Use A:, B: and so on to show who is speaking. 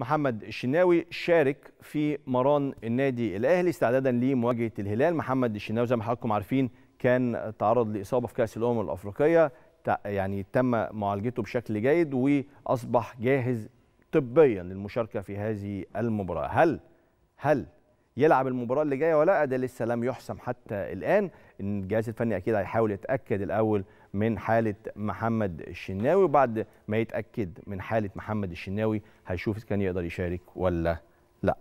A: محمد الشناوي شارك في مران النادي الاهلي استعدادا لمواجهه الهلال محمد الشناوي زي ما حضراتكم عارفين كان تعرض لاصابه في كاس الامم الافريقيه يعني تم معالجته بشكل جيد واصبح جاهز طبيا للمشاركه في هذه المباراه هل هل يلعب المباراه اللي جايه ولا ده لسه لم يحسم حتى الان الجهاز الفني اكيد هيحاول يتاكد الاول من حاله محمد الشناوي وبعد ما يتاكد من حاله محمد الشناوي هيشوف اذا كان يقدر يشارك ولا لا